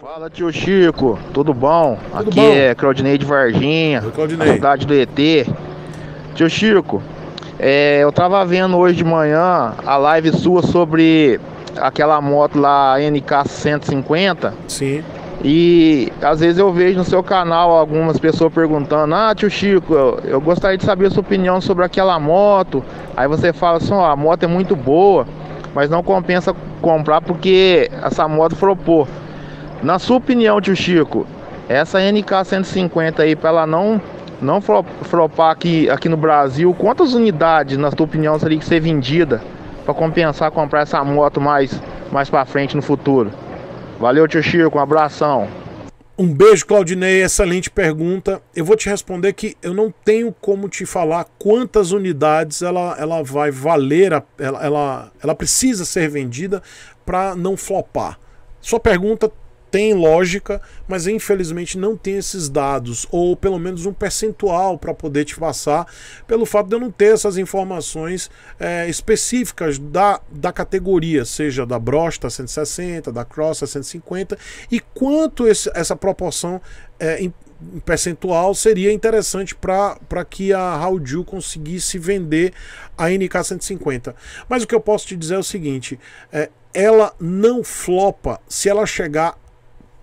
Fala tio Chico, tudo bom? Tudo Aqui bom? é Claudinei de Varginha, Claudinei. cidade do ET. Tio Chico, é, eu tava vendo hoje de manhã a live sua sobre aquela moto lá NK 150. Sim. E às vezes eu vejo no seu canal algumas pessoas perguntando: Ah, tio Chico, eu, eu gostaria de saber a sua opinião sobre aquela moto. Aí você fala assim: Ó, oh, a moto é muito boa, mas não compensa comprar porque essa moto flopou. Na sua opinião, tio Chico, essa NK 150 aí, para ela não não flopar aqui, aqui no Brasil, quantas unidades, na sua opinião, teria que ser vendida para compensar comprar essa moto mais, mais para frente no futuro? Valeu, tio Chico, um abração. Um beijo, Claudinei, excelente pergunta. Eu vou te responder que eu não tenho como te falar quantas unidades ela, ela vai valer, a, ela, ela, ela precisa ser vendida para não flopar. Sua pergunta tem lógica, mas infelizmente não tem esses dados, ou pelo menos um percentual para poder te passar, pelo fato de eu não ter essas informações é, específicas da, da categoria, seja da Brosta 160, da Cross 150, e quanto esse, essa proporção é, em, em percentual seria interessante para que a Hauju conseguisse vender a NK 150. Mas o que eu posso te dizer é o seguinte: é, ela não flopa se ela chegar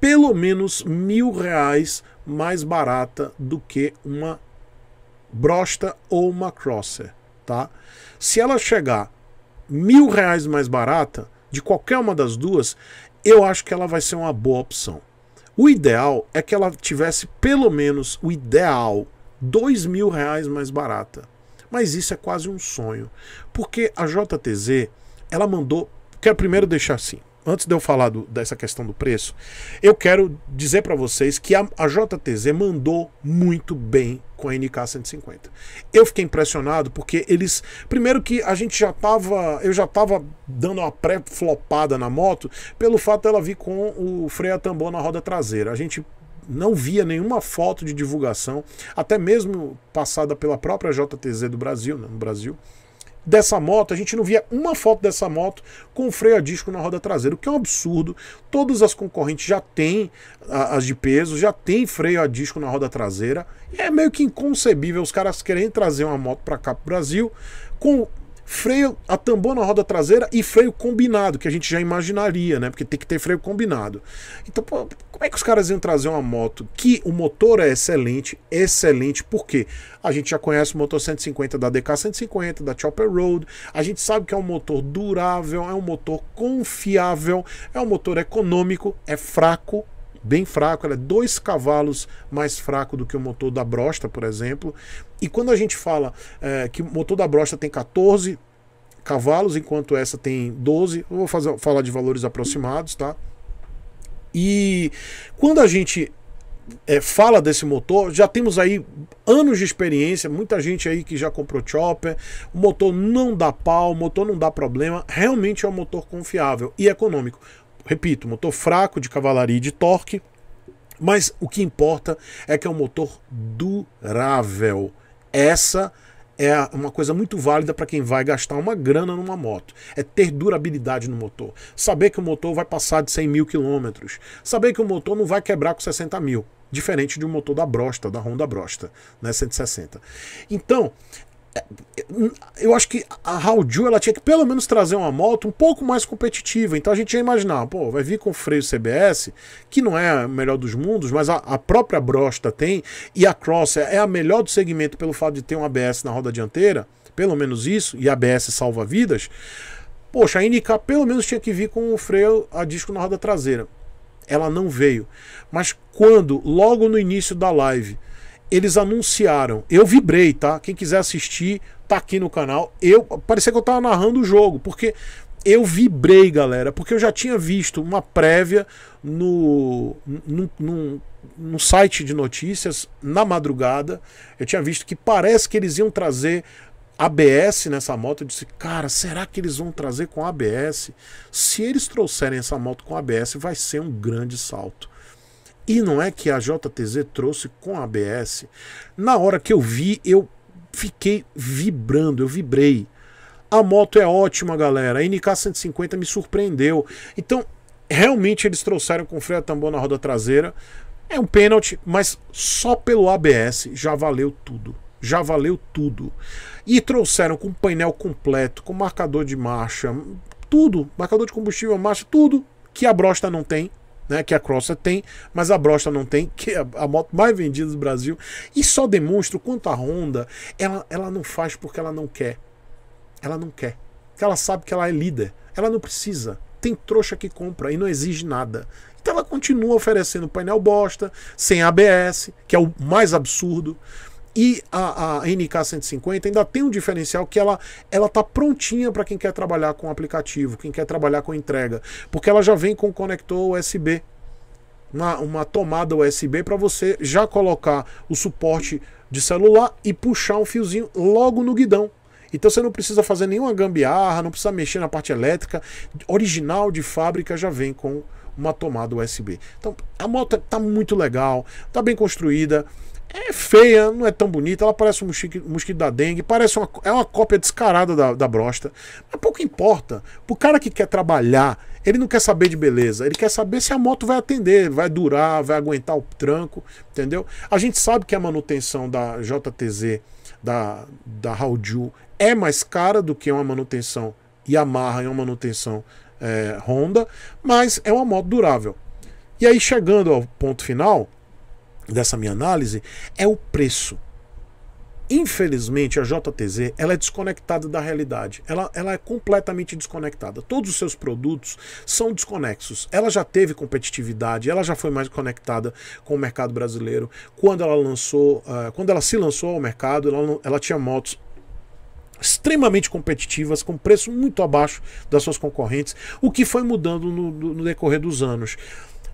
pelo menos mil reais mais barata do que uma brosta ou uma crosser, tá? Se ela chegar mil reais mais barata, de qualquer uma das duas, eu acho que ela vai ser uma boa opção. O ideal é que ela tivesse pelo menos o ideal dois mil reais mais barata. Mas isso é quase um sonho, porque a JTZ ela mandou. Quero primeiro deixar assim antes de eu falar do, dessa questão do preço, eu quero dizer para vocês que a, a, JTZ mandou muito bem com a NK 150. Eu fiquei impressionado porque eles, primeiro que a gente já tava, eu já tava dando uma pré-flopada na moto pelo fato dela vir com o freio a tambor na roda traseira. A gente não via nenhuma foto de divulgação, até mesmo passada pela própria JTZ do Brasil, né, no Brasil dessa moto, a gente não via uma foto dessa moto com freio a disco na roda traseira, o que é um absurdo. Todas as concorrentes já têm, as de peso, já tem freio a disco na roda traseira. É meio que inconcebível os caras querem trazer uma moto para cá pro Brasil com freio a tambor na roda traseira e freio combinado, que a gente já imaginaria, né? Porque tem que ter freio combinado. Então, pô, como é que os caras iam trazer uma moto que o motor é excelente, excelente, por quê a gente já conhece o motor 150 da DK 150, da Chopper Road, a gente sabe que é um motor durável, é um motor confiável, é um motor econômico, é fraco, bem fraco, ela é dois cavalos mais fraco do que o motor da Brosta, por exemplo. E quando a gente fala é, que o motor da Brosta tem 14 cavalos, enquanto essa tem 12, eu vou fazer, falar de valores aproximados, tá? E quando a gente é, fala desse motor, já temos aí anos de experiência, muita gente aí que já comprou chopper, o motor não dá pau, o motor não dá problema, realmente é um motor confiável e econômico. Repito, motor fraco de cavalaria e de torque, mas o que importa é que é um motor durável. Essa é uma coisa muito válida para quem vai gastar uma grana numa moto. É ter durabilidade no motor. Saber que o motor vai passar de 100 mil quilômetros. Saber que o motor não vai quebrar com 60 mil. Diferente de um motor da Brosta, da Honda Brosta, né? 160. Então, eu acho que a Hauju ela tinha que pelo menos trazer uma moto um pouco mais competitiva. Então a gente ia imaginar, pô, vai vir com freio CBS, que não é o melhor dos mundos, mas a, a própria Brosta tem, e a Cross é a melhor do segmento pelo fato de ter um ABS na roda dianteira, pelo menos isso, e ABS salva vidas. Poxa, a IndyCar pelo menos tinha que vir com o freio a disco na roda traseira. Ela não veio. Mas quando, logo no início da live, eles anunciaram. Eu vibrei, tá? Quem quiser assistir, tá aqui no canal. Eu parecia que eu tava narrando o jogo, porque eu vibrei, galera, porque eu já tinha visto uma prévia no num, num, num site de notícias na madrugada. Eu tinha visto que parece que eles iam trazer ABS nessa moto, eu disse, cara, será que eles vão trazer com ABS? Se eles trouxerem essa moto com ABS, vai ser um grande salto. E não é que a JTZ trouxe com a ABS. Na hora que eu vi, eu fiquei vibrando, eu vibrei. A moto é ótima, galera. A NK 150 me surpreendeu. Então, realmente eles trouxeram com freio a tambor na roda traseira. É um pênalti, mas só pelo ABS já valeu tudo. Já valeu tudo. E trouxeram com painel completo, com marcador de marcha, tudo, marcador de combustível, marcha, tudo que a Brosta não tem, né, que a Crossa tem, mas a Brosta não tem, que é a moto mais vendida do Brasil. E só demonstra o quanto a Honda ela, ela não faz porque ela não quer. Ela não quer. Porque ela sabe que ela é líder. Ela não precisa. Tem trouxa que compra e não exige nada. Então ela continua oferecendo painel bosta, sem ABS, que é o mais absurdo. E a, a NK150 ainda tem um diferencial que ela ela tá prontinha para quem quer trabalhar com aplicativo, quem quer trabalhar com entrega, porque ela já vem com conector USB, uma, uma tomada USB para você já colocar o suporte de celular e puxar um fiozinho logo no guidão. Então você não precisa fazer nenhuma gambiarra, não precisa mexer na parte elétrica. Original de fábrica já vem com uma tomada USB. Então a moto tá muito legal, tá bem construída. É feia, não é tão bonita, ela parece um mosquito, mosquito da dengue, parece uma, é uma cópia descarada da, da brosta. Mas pouco importa. O cara que quer trabalhar, ele não quer saber de beleza, ele quer saber se a moto vai atender, vai durar, vai aguentar o tranco, entendeu? A gente sabe que a manutenção da JTZ, da, da Hauju, é mais cara do que uma manutenção Yamaha e uma manutenção é, Honda, mas é uma moto durável. E aí, chegando ao ponto final, dessa minha análise é o preço. Infelizmente, a JTZ ela é desconectada da realidade. Ela, ela é completamente desconectada. Todos os seus produtos são desconexos. Ela já teve competitividade, ela já foi mais conectada com o mercado brasileiro. Quando ela lançou, uh, quando ela se lançou ao mercado, ela, ela tinha motos extremamente competitivas, com preço muito abaixo das suas concorrentes, o que foi mudando no, no decorrer dos anos.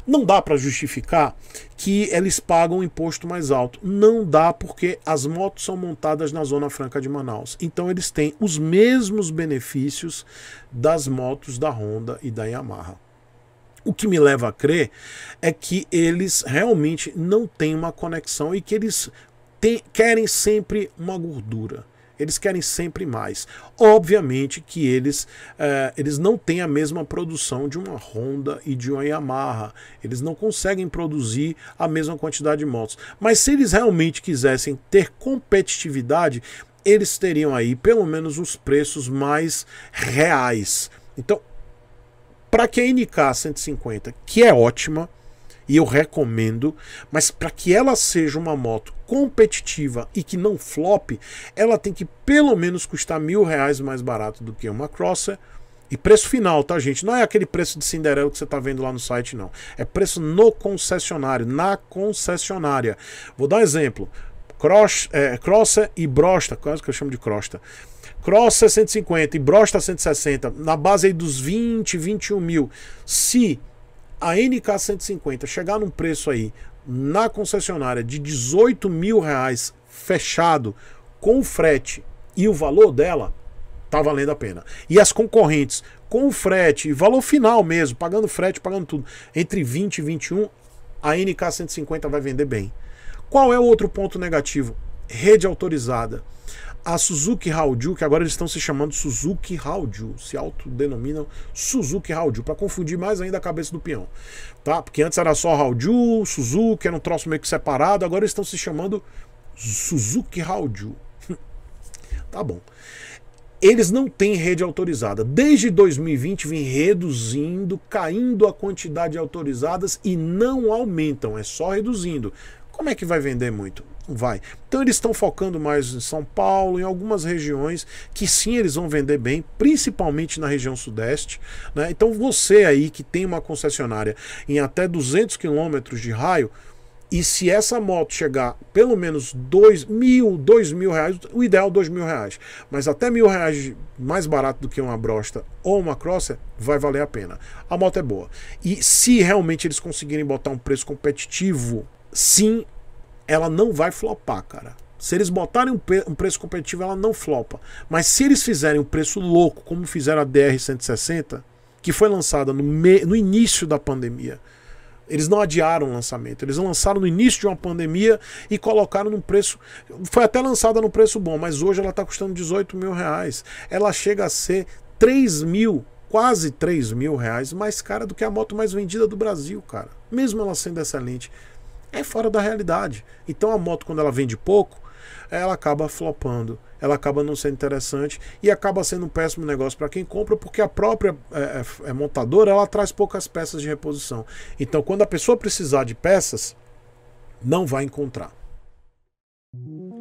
Não dá para justificar que eles pagam um imposto mais alto. Não dá porque as motos são montadas na Zona Franca de Manaus. Então eles têm os mesmos benefícios das motos da Honda e da Yamaha. O que me leva a crer é que eles realmente não têm uma conexão e que eles têm, querem sempre uma gordura. Eles querem sempre mais. Obviamente que eles, é, eles não têm a mesma produção de uma Honda e de uma Yamaha. Eles não conseguem produzir a mesma quantidade de motos. Mas se eles realmente quisessem ter competitividade, eles teriam aí pelo menos os preços mais reais. Então, para que a NK 150, que é ótima, e eu recomendo, mas para que ela seja uma moto competitiva e que não flop, ela tem que pelo menos custar mil reais mais barato do que uma crosser. E preço final, tá, gente? Não é aquele preço de Cinderela que você tá vendo lá no site, não. É preço no concessionário, na concessionária. Vou dar um exemplo. Cross, é, crosser e brosta, quase que eu chamo de crosta. Crosser 150 e Brosta 160, na base aí dos 20, 21 mil. Se a NK 150 chegar num preço aí na concessionária de 18 mil reais fechado com o frete e o valor dela, tá valendo a pena. E as concorrentes com o frete, valor final mesmo, pagando frete, pagando tudo, entre 20 e 21, a NK 150 vai vender bem. Qual é o outro ponto negativo? Rede autorizada. A Suzuki Hauju, que agora eles estão se chamando Suzuki Hauju, se autodenominam Suzuki Hauju, para confundir mais ainda a cabeça do peão, tá? Porque antes era só Hauju, Suzuki, era um troço meio que separado, agora eles estão se chamando Suzuki Hauju. tá bom eles não têm rede autorizada. Desde 2020 vem reduzindo, caindo a quantidade de autorizadas e não aumentam, é só reduzindo como é que vai vender muito? Vai. Então eles estão focando mais em São Paulo, em algumas regiões que sim eles vão vender bem, principalmente na região sudeste. Né? Então você aí que tem uma concessionária em até 200 quilômetros de raio, e se essa moto chegar pelo menos dois mil, dois mil reais, o ideal é dois mil reais, mas até mil reais mais barato do que uma brosta ou uma crosser, vai valer a pena. A moto é boa. E se realmente eles conseguirem botar um preço competitivo sim, ela não vai flopar, cara. Se eles botarem um, pre um, preço competitivo, ela não flopa. Mas se eles fizerem um preço louco, como fizeram a DR-160, que foi lançada no, no início da pandemia, eles não adiaram o lançamento. Eles lançaram no início de uma pandemia e colocaram num preço. Foi até lançada num preço bom, mas hoje ela está custando 18 mil reais. Ela chega a ser 3 mil, quase 3 mil reais mais cara do que a moto mais vendida do Brasil, cara. Mesmo ela sendo excelente é fora da realidade. Então a moto, quando ela vende pouco, ela acaba flopando, ela acaba não sendo interessante e acaba sendo um péssimo negócio para quem compra, porque a própria é, é, é, montadora ela traz poucas peças de reposição. Então, quando a pessoa precisar de peças, não vai encontrar.